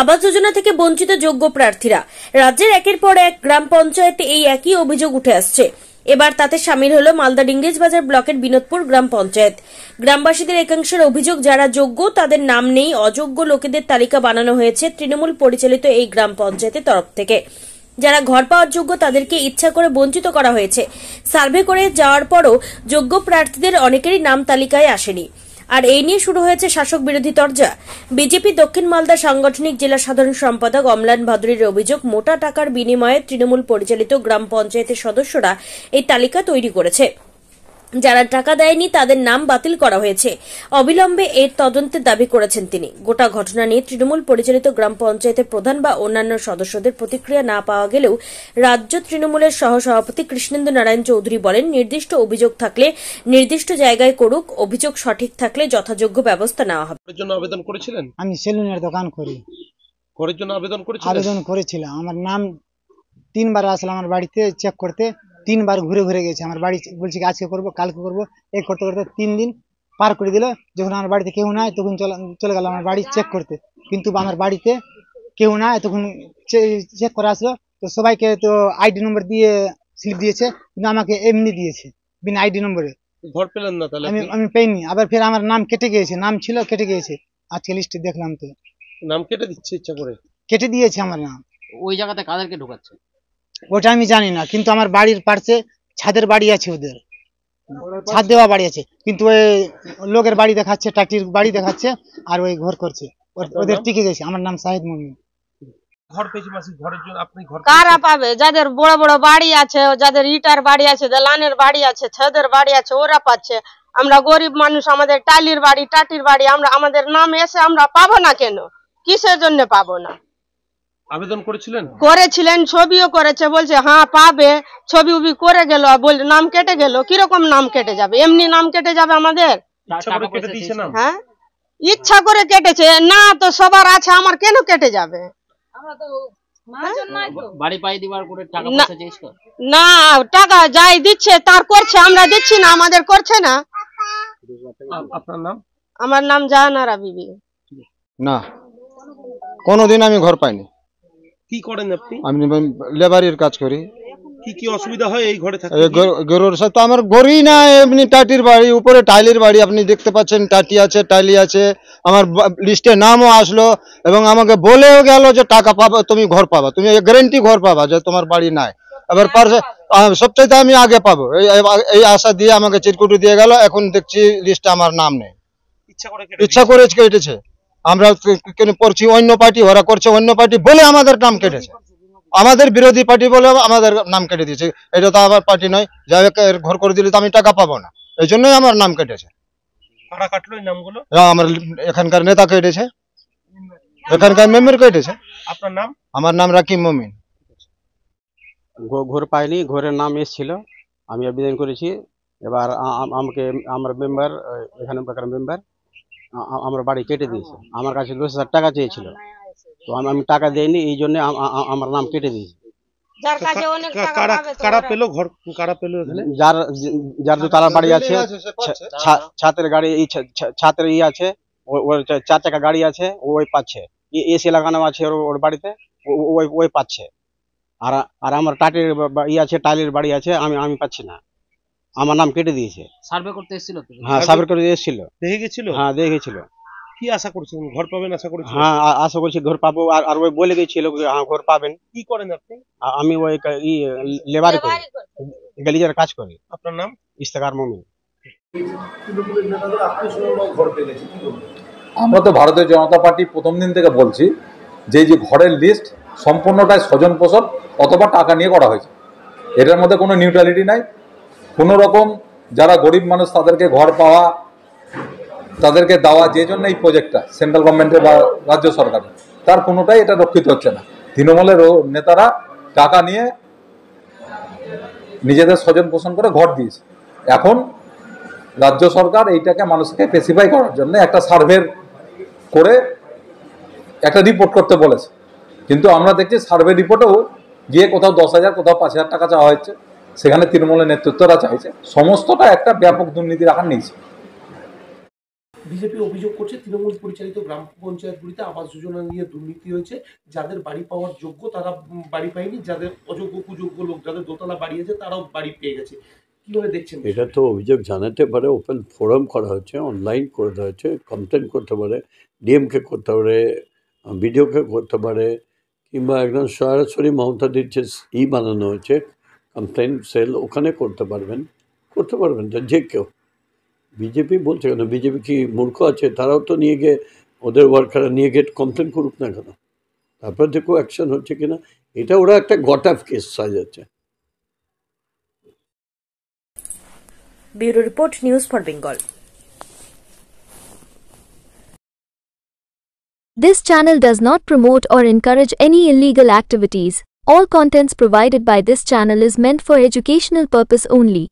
আবাস যোজনা থেকে বঞ্চিত যোগ্য প্রার্থীরা রাজ্যের একের পর এক গ্রাম পঞ্চায়েতে এই একই অভিযোগ উঠে আসছে এবার তাতে সামিল হল মালদার বাজার ব্লকের বিনোদপুর গ্রাম পঞ্চায়েত গ্রামবাসীদের একাংশের অভিযোগ যারা যোগ্য তাদের নাম নেই অযোগ্য লোকেদের তালিকা বানানো হয়েছে তৃণমূল পরিচালিত এই গ্রাম পঞ্চায়েতের তরফ থেকে যারা ঘর পাওয়ার যোগ্য তাদেরকে ইচ্ছা করে বঞ্চিত করা হয়েছে সার্ভে করে যাওয়ার পরও যোগ্য প্রার্থীদের অনেকেরই নাম তালিকায় আসেনি আর এই নিয়ে শুরু হয়েছে শাসক বিরোধী তর্জা বিজেপি দক্ষিণ মালদা সাংগঠনিক জেলা সাধারণ সম্পাদক অমলান ভাদুরীর অভিযোগ মোটা টাকার বিনিময়ে তৃণমূল পরিচালিত গ্রাম পঞ্চায়েতের সদস্যরা এই তালিকা তৈরি করেছে যারা টাকা দেয়নি তাদের নাম বাতিল করা হয়েছে অবিলম্বে এর তদন্তের দাবি করেছেন তিনি গোটা ঘটনা নিয়ে তৃণমূল পরিচালিত গ্রাম পঞ্চায়েতের প্রধান বা অন্যান্য সদস্যদের প্রতিক্রিয়া না পাওয়া গেলেও রাজ্য তৃণমূলের সহসভাপতি কৃষ্ণেন্দু নারায়ণ চৌধুরী বলেন নির্দিষ্ট অভিযোগ থাকলে নির্দিষ্ট জায়গায় করুক অভিযোগ সঠিক থাকলে যথাযোগ্য ব্যবস্থা নেওয়া হবে জন্য আবেদন করেছিলেন আমি সেলুনের দোকান করি করার জন্য আবেদন করেছিলাম আমার নাম তিনবার আসলে আমার বাড়িতে চেক করতে তিনবার ঘুরে ঘুরে গেছে আমার বাড়ি বলছি আজকে করব কালকে করব এই করতে করতে তিন দিন পার করে দিল যখন আমার বাড়িতে কেউ নাই তখন চলে গেল আমার বাড়ি চেক করতে কিন্তু আমার বাড়িতে কেউ না তখন চেক করে আসলো তো সবাইকে তো আইডি নম্বর দিয়ে স্লিপ দিয়েছে কিন্তু আমাকে এমনি দিয়েছে বিনা আইডি নম্বরে ঘর পেলেন না তাহলে আমি আমি আবার ফের আমার নাম কেটে গিয়েছে নাম ছিল কেটে গিয়েছে আজকে লিস্টে দেখলাম তো নাম কেটে দিচ্ছে ইচ্ছা করে কেটে দিয়েছে আমার নাম ওই জায়গাতে কাদেরকে ঢোকাচ্ছে ওটা আমি জানি না কিন্তু আমার বাড়ির পাশে ছাদের বাড়ি আছে ওদের ছাদ দেওয়া বাড়ি আছে কিন্তু ওই লোকের বাড়ি দেখাচ্ছে টাটির বাড়ি দেখাচ্ছে আর ওই ঘর করছে আচ্ছা, ওদের টিকে গেছে আমার নাম সাহেদ মুমিন কারা পাবে যাদের বড় বড় বাড়ি আছে যাদের ইটার বাড়ি আছে দালানের বাড়ি আছে ছাদের বাড়ি আছে ওরা পাচ্ছে আমরা গরিব মানুষ আমাদের টালির বাড়ি টাটির বাড়ি আমরা আমাদের নাম এসে আমরা পাবো না কেন কিসের জন্য পাবো না আবেদন করেছিলেন করেছিলেন ছবিও করেছে বলছে হ্যাঁ পাবে ছবি উবি করে গেল বল নাম কেটে গেল কিরকম নাম কেটে যাবে এমনি নাম কেটে যাবে আমাদের হ্যাঁ ইচ্ছা করে কেটেছে না তো সবার আছে আমার কেন কেটে যাবে হ্যাঁ? না টাকা যাই দিচ্ছে তার করছে আমরা দিচ্ছি না আমাদের করছে না আমার নাম জাহানারা বিবি না কোনোদিন আমি ঘর পাইনি কি করেন আপনি আমি লেবারের কাজ করি কি কি অসুবিধা হয় এই ঘরে থাকতে গরুর সাথে তো আমার গরি না এমনি টাটির বাড়ি উপরে টাইলের বাড়ি আপনি দেখতে পাচ্ছেন টাটি আছে টাইলি আছে আমার লিস্টে নামও আসলো এবং আমাকে বলেও গেল যে টাকা পাবা তুমি ঘর পাবা তুমি গ্যারেন্টি ঘর পাবা যে তোমার বাড়ি নাই এবার হ্যাঁ, পারছে সবচাইতে আমি আগে পাবো এই আশা দিয়ে আমাকে চিরকুটি দিয়ে গেল এখন দেখছি লিস্টে আমার নাম নেই ইচ্ছা করে ইচ্ছা করে কেটেছে আমরা কেন করছি অন্য পার্টি ওরা করছে অন্য পার্টি বলে আমাদের নাম কেটেছে আমাদের বিরোধী পার্টি বলে আমাদের নাম কেটে দিয়েছে এটা তো আমার পার্টি নয় যাই ঘর করে দিলে তো আমি টাকা পাবো না এই জন্যই আমার নাম কেটেছে আমার এখানকার নেতা কেটেছে এখানকার মেম্বার কেটেছে আপনার নাম আমার নাম রাকিব মমিন ঘর পাইনি ঘরের নাম এসেছিল আমি আবেদন করেছি এবার আমাকে আমার মেম্বার এখানে মেম্বার আমার বাড়ি কেটে দিয়েছে আমার কাছে দশ হাজার টাকা চেয়েছিল তো আমি আমি টাকা দেইনি এই জন্য আমার নাম কেটে দিয়েছে যার যার দু বাড়ি আছে গাড়ি ই আছে ওর চার চাকা গাড়ি আছে ওই পাচ্ছে এসি লাগানো আছে ওর বাড়িতে ওই ওই পাচ্ছে আর আর আমার টাটের ই আছে টাইলের বাড়ি আছে আমি আমি পাচ্ছি না আমার নাম কেটে দিয়েছে সার্ভে করতে এসেছিল হ্যাঁ সার্ভে করতে এসেছিল দেখে গেছিল হ্যাঁ দেখে গেছিল কি আশা করছেন ঘর পাবেন আশা করছি হ্যাঁ আশা করছি ঘর পাবো আর আর ওই বলে গেছিল হ্যাঁ ঘর পাবেন কি করেন আপনি আমি ওই ই লেবার করি গলিজার কাজ করি আপনার নাম ইস্তেকার মমিন আমরা তো ভারতীয় জনতা পার্টি প্রথম দিন থেকে বলছি যে যে ঘরের লিস্ট সম্পূর্ণটাই স্বজন পোষণ অথবা টাকা নিয়ে করা হয়েছে এটার মধ্যে কোনো নিউট্রালিটি নাই কোনো রকম যারা গরিব মানুষ তাদেরকে ঘর পাওয়া তাদেরকে দেওয়া যে জন্য এই প্রজেক্টটা সেন্ট্রাল গভর্নমেন্টের বা রাজ্য সরকারের তার কোনোটাই এটা রক্ষিত হচ্ছে না তৃণমূলের নেতারা টাকা নিয়ে নিজেদের স্বজন পোষণ করে ঘর দিয়েছে এখন রাজ্য সরকার এইটাকে মানুষকে স্পেসিফাই করার জন্য একটা সার্ভের করে একটা রিপোর্ট করতে বলেছে কিন্তু আমরা দেখছি সার্ভে রিপোর্টেও গিয়ে কোথাও দশ হাজার কোথাও পাঁচ হাজার টাকা চাওয়া হচ্ছে সেখানে তৃণমূলের নেতৃত্বরা চাইছে সমস্তটা একটা ব্যাপক দুর্নীতির আকার নিয়েছে বিজেপি অভিযোগ করছে তৃণমূল পরিচালিত গ্রাম পঞ্চায়েতগুলিতে আবাস যোজনা নিয়ে দুর্নীতি হয়েছে যাদের বাড়ি পাওয়ার যোগ্য তারা বাড়ি পায়নি যাদের অযোগ্য কুযোগ্য লোক যাদের দোতলা বাড়ি আছে তারাও বাড়ি পেয়ে গেছে কীভাবে দেখছেন এটা তো অভিযোগ জানাতে পারে ওপেন ফোরাম করা হয়েছে অনলাইন করে দেওয়া হয়েছে কমপ্লেন করতে পারে ডিএমকে করতে পারে বিডিওকে করতে পারে কিংবা একদম সরাসরি মমতা দিচ্ছে ই বানানো হয়েছে কমপ্লেন সেল ওখানে করতে পারবেন করতে পারবেন তো যে কেউ বিজেপি বলছে কেন বিজেপি কি মূর্খ আছে তারাও তো নিয়ে গিয়ে ওদের ওয়ার্কাররা নিয়ে গিয়ে কমপ্লেন করুক না কেন তারপর দেখো অ্যাকশন হচ্ছে কিনা এটা ওরা একটা গট অফ কেস সাজাচ্ছে bureau report news for Bengal This channel does not promote or encourage any illegal activities. All contents provided by this channel is meant for educational purpose only.